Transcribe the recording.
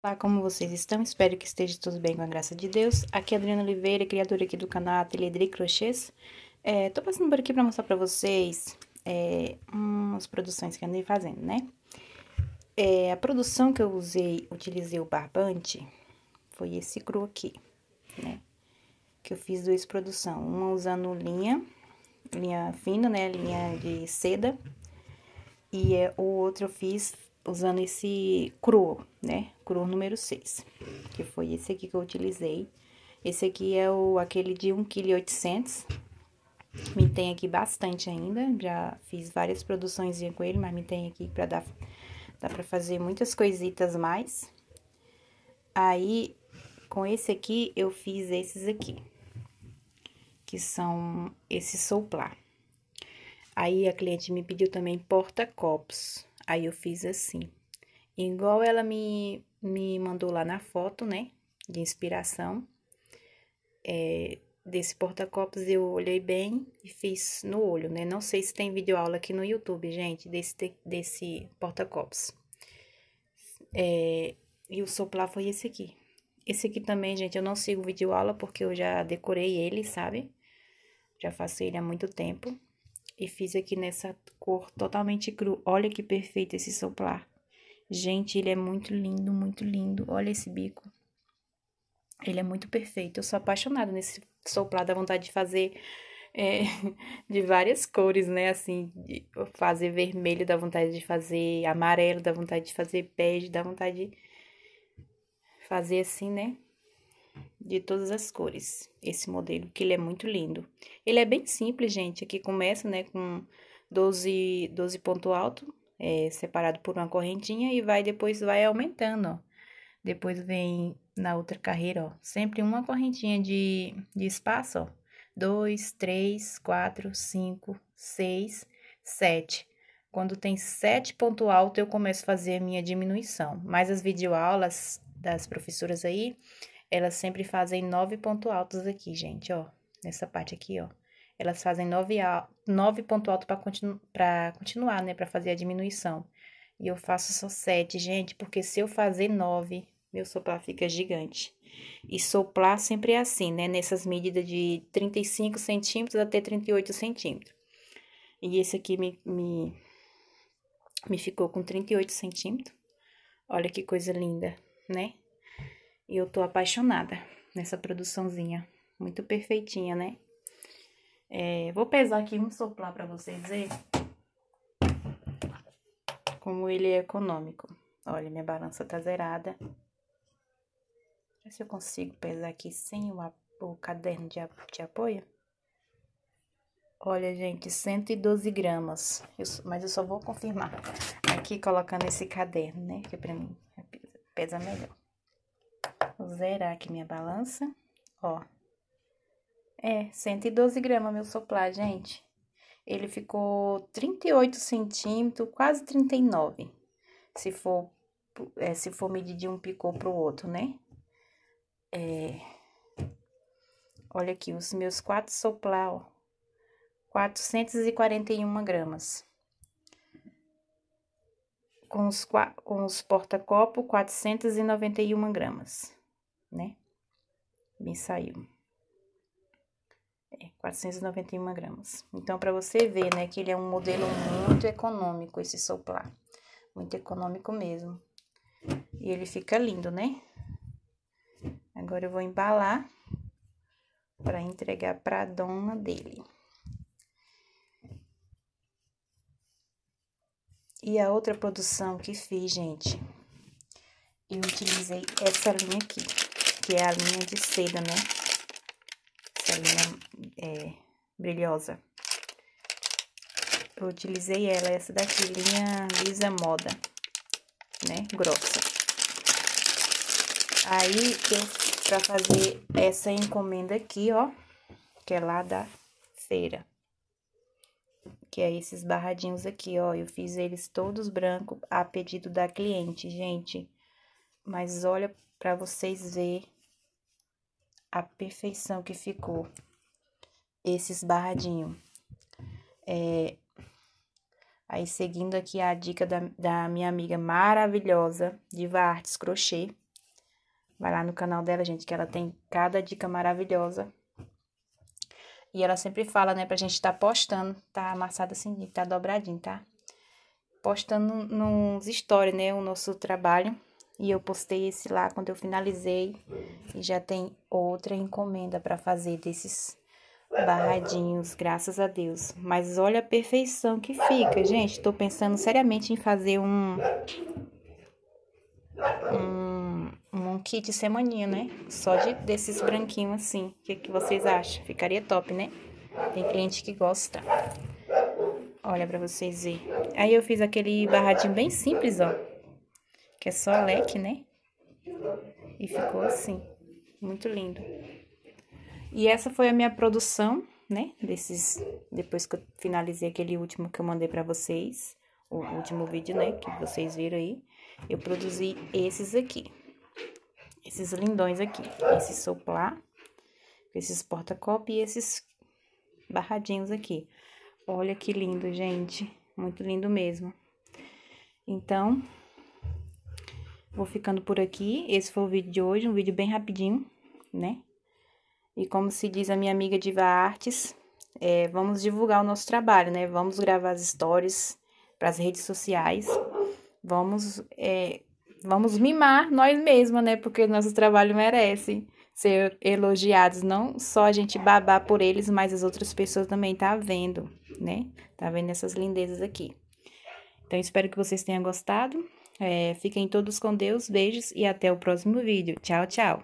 Olá, como vocês estão? Espero que esteja tudo bem com a graça de Deus. Aqui é Adriana Oliveira, criadora aqui do canal Ateliê de Crochês. É, tô passando por aqui para mostrar para vocês é, umas produções que andei fazendo, né? É, a produção que eu usei, utilizei o barbante, foi esse cru aqui, né? Que eu fiz duas produção, uma usando linha, linha fina, né? Linha de seda, e é, o outro eu fiz usando esse cruo, né? Cruo número 6, que foi esse aqui que eu utilizei. Esse aqui é o aquele de 1,8 kg. Me tem aqui bastante ainda, já fiz várias produções com ele, mas me tem aqui para dar dá para fazer muitas coisitas mais. Aí com esse aqui eu fiz esses aqui, que são esse soplar. Aí a cliente me pediu também porta-copos. Aí eu fiz assim. Igual ela me, me mandou lá na foto, né? De inspiração. É, desse porta-copos eu olhei bem e fiz no olho, né? Não sei se tem vídeo aula aqui no YouTube, gente, desse, desse porta-copos. É, e o soplar foi esse aqui. Esse aqui também, gente, eu não sigo vídeo aula porque eu já decorei ele, sabe? Já faço ele há muito tempo e fiz aqui nessa cor totalmente cru. Olha que perfeito esse soplar. Gente, ele é muito lindo, muito lindo. Olha esse bico. Ele é muito perfeito. Eu sou apaixonada nesse soplar, dá vontade de fazer é, de várias cores, né? Assim, fazer vermelho, dá vontade de fazer amarelo, dá vontade de fazer bege, dá vontade de fazer assim, né? de todas as cores, esse modelo, que ele é muito lindo. Ele é bem simples, gente, aqui começa, né, com 12, 12 ponto alto, é, separado por uma correntinha e vai, depois vai aumentando, ó. Depois vem na outra carreira, ó, sempre uma correntinha de, de espaço, ó. 2, 3, 4, 5, 6, 7. Quando tem 7 ponto alto, eu começo a fazer a minha diminuição. Mas as videoaulas das professoras aí, elas sempre fazem nove pontos altos aqui, gente, ó. Nessa parte aqui, ó. Elas fazem nove, nove pontos altos para continu... Pra continuar, né? Para fazer a diminuição. E eu faço só sete, gente, porque se eu fazer nove, meu soprar fica gigante. E soprar sempre é assim, né? Nessas medidas de 35 centímetros até 38 centímetros. E esse aqui me, me, me ficou com 38 centímetros. Olha que coisa linda, né? E eu tô apaixonada nessa produçãozinha. Muito perfeitinha, né? É, vou pesar aqui, um soplar pra vocês verem como ele é econômico. Olha, minha balança tá zerada. Deixa se eu consigo pesar aqui sem o, o caderno de, de apoio. Olha, gente, 112 gramas. mas eu só vou confirmar aqui colocando esse caderno, né? Que é pra mim pesa melhor. Vou zerar aqui minha balança, ó. É, 112 gramas meu soplar, gente. Ele ficou 38 centímetros, quase 39. Se for, é, se for medir de um picô pro outro, né? É, olha aqui, os meus quatro soplar, ó. 441 gramas. Com os, com os porta-copo, 491 gramas né? Bem saiu. É, 491 gramas. Então, para você ver, né, que ele é um modelo muito econômico, esse soplar. Muito econômico mesmo. E ele fica lindo, né? Agora eu vou embalar para entregar para a dona dele. E a outra produção que fiz, gente, eu utilizei essa linha aqui que é a linha de seda, né? Essa linha é, brilhosa. Eu utilizei ela, essa daqui, linha lisa moda, né? Grossa. Aí, eu, pra fazer essa encomenda aqui, ó, que é lá da feira. Que é esses barradinhos aqui, ó. Eu fiz eles todos branco a pedido da cliente, gente. Mas olha para vocês verem a perfeição que ficou esses barradinhos É, aí, seguindo aqui a dica da, da minha amiga maravilhosa, Diva Artes Crochê. Vai lá no canal dela, gente, que ela tem cada dica maravilhosa. E ela sempre fala, né, pra gente tá postando, tá amassado assim, tá dobradinho, tá? Postando nos stories, né, o nosso trabalho e eu postei esse lá quando eu finalizei. E já tem outra encomenda para fazer desses barradinhos, graças a Deus. Mas olha a perfeição que fica, gente. Tô pensando seriamente em fazer um... Um, um kit semaninha, né? Só de, desses branquinhos assim. O que, que vocês acham? Ficaria top, né? Tem cliente que gosta. Olha pra vocês verem. Aí eu fiz aquele barradinho bem simples, ó que é só leque, né? E ficou assim, muito lindo. E essa foi a minha produção, né? Desses, depois que eu finalizei aquele último que eu mandei pra vocês, o último vídeo, né? Que vocês viram aí, eu produzi esses aqui. Esses lindões aqui, esse soplar, esses porta-copo e esses barradinhos aqui. Olha que lindo, gente, muito lindo mesmo. Então, Vou ficando por aqui. Esse foi o vídeo de hoje, um vídeo bem rapidinho, né? E como se diz a minha amiga Diva Artes, é, vamos divulgar o nosso trabalho, né? Vamos gravar as stories para as redes sociais. Vamos, é, vamos mimar nós mesmas, né? Porque nosso trabalho merece ser elogiados, não só a gente babar por eles, mas as outras pessoas também tá vendo, né? Tá vendo essas lindezas aqui. Então, espero que vocês tenham gostado. É, fiquem todos com Deus, beijos e até o próximo vídeo. Tchau, tchau!